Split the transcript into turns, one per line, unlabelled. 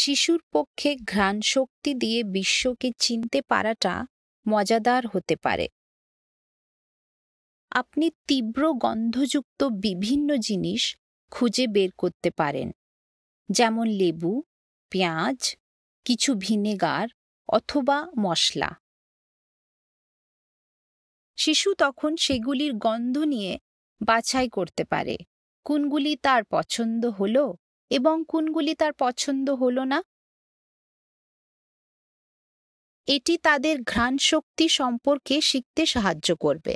শিশুর পক্ষে ঘ্রাণ শক্তি দিয়ে বিশ্বকে চিনতে পারাটা মজাদার হতে পারে আপনি তীব্র গন্ধযুক্ত বিভিন্ন জিনিস খুঁজে বের করতে পারেন যেমন লেবু পেঁয়াজ কিছু ভিনেগার অথবা মশলা শিশু তখন সেগুলির গন্ধ নিয়ে বাছাই করতে পারে কোনগুলি তার পছন্দ হল এবং কোনগুলি তার পছন্দ হল না এটি তাদের ঘ্রাণ শক্তি সম্পর্কে শিখতে সাহায্য করবে